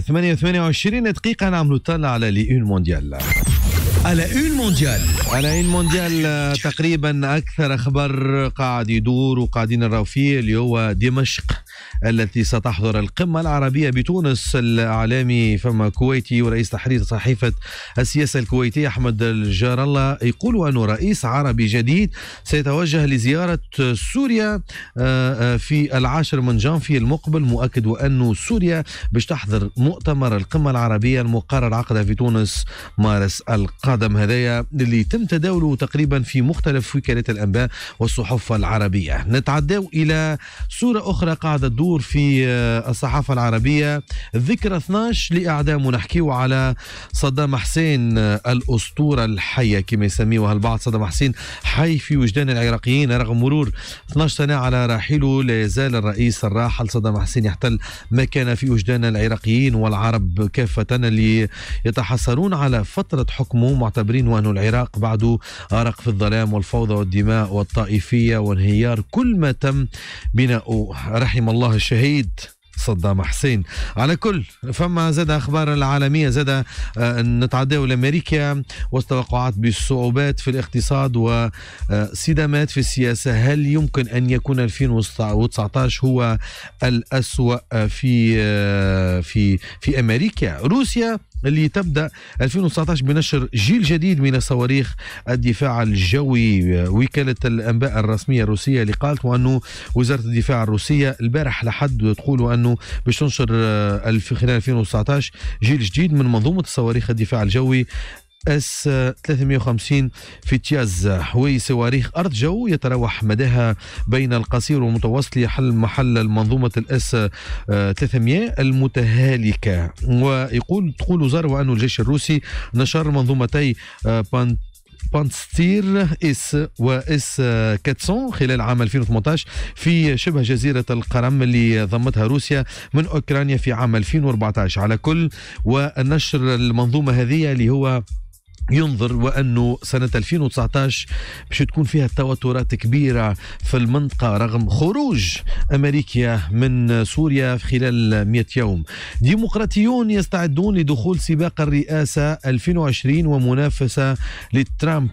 ثمانية وثمانية 28 دقيقة نعملوا طلع على لي اون مونديال على اون مونديال على اون مونديال آه، تقريبا اكثر اخبار قاعد يدور وقاعدين نراو فيه اللي هو دمشق التي ستحضر القمه العربيه بتونس الاعلامي فما كويتي ورئيس تحرير صحيفه السياسه الكويتيه احمد الجار الله يقول انه رئيس عربي جديد سيتوجه لزياره سوريا آه، آه، في العاشر من جانفي المقبل مؤكد أن سوريا باش تحضر مؤتمر القمه العربيه المقرر عقدها في تونس مارس القادم الصدم هذايا اللي تم تداوله تقريبا في مختلف وكالات الانباء والصحف العربيه نتعداو الى صوره اخرى قاعده تدور في آه، الصحافه العربيه ذكرى 12 لاعدام ونحكيو على صدام حسين آه، الاسطوره الحيه كما يسميوها البعض صدام حسين حي في وجدان العراقيين رغم مرور 12 سنه على رحيله لا يزال الرئيس الراحل صدام حسين يحتل مكانه في وجدان العراقيين والعرب كافه اللي يتحسرون على فتره حكمه معتبرين وأن العراق بعده أرق في الظلام والفوضى والدماء والطائفية وانهيار كل ما تم بناؤه رحم الله الشهيد صدام حسين على كل فما زاد أخبار العالمية زاد آه، نتعداو لأمريكا والتوقعات بالصعوبات في الاقتصاد وصدامات آه، في السياسة هل يمكن أن يكون 2019 هو الأسوأ في آه، في في أمريكا روسيا اللي تبدا 2019 بنشر جيل جديد من الصواريخ الدفاع الجوي وكاله الانباء الرسميه الروسيه اللي قالت وانه وزاره الدفاع الروسيه البارح لحد تقول انه باش تنشر آه، خلال 2019 جيل جديد من منظومه صواريخ الدفاع الجوي اس 350 في تياز حوي صواريخ ارض جو يتراوح مداها بين القصير والمتوسط يحل محل المنظومه الاس 300 المتهالكه ويقول تقول وزاره أن الجيش الروسي نشر منظومتي آه، بانت بانستير اس واس 400 خلال عام 2018 في شبه جزيرة القرم اللي ضمتها روسيا من أوكرانيا في عام 2014 على كل ونشر المنظومة هذه اللي هو ينظر وانه سنه 2019 باش تكون فيها توترات كبيره في المنطقه رغم خروج امريكا من سوريا في خلال 100 يوم. ديمقراطيون يستعدون لدخول سباق الرئاسه 2020 ومنافسه لترامب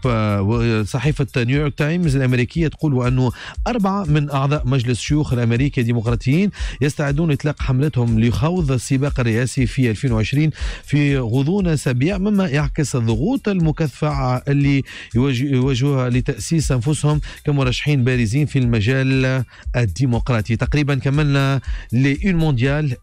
صحيفه نيويورك تايمز الامريكيه تقول وانه اربعه من اعضاء مجلس شيوخ الامريكي الديمقراطيين يستعدون لاطلاق حملتهم لخوض السباق الرئاسي في 2020 في غضون اسابيع مما يعكس الضغوط الضغوط المكثفة اللي يواجهوها لتأسيس أنفسهم كمرشحين بارزين في المجال الديمقراطي تقريبا كملنا لي مونديال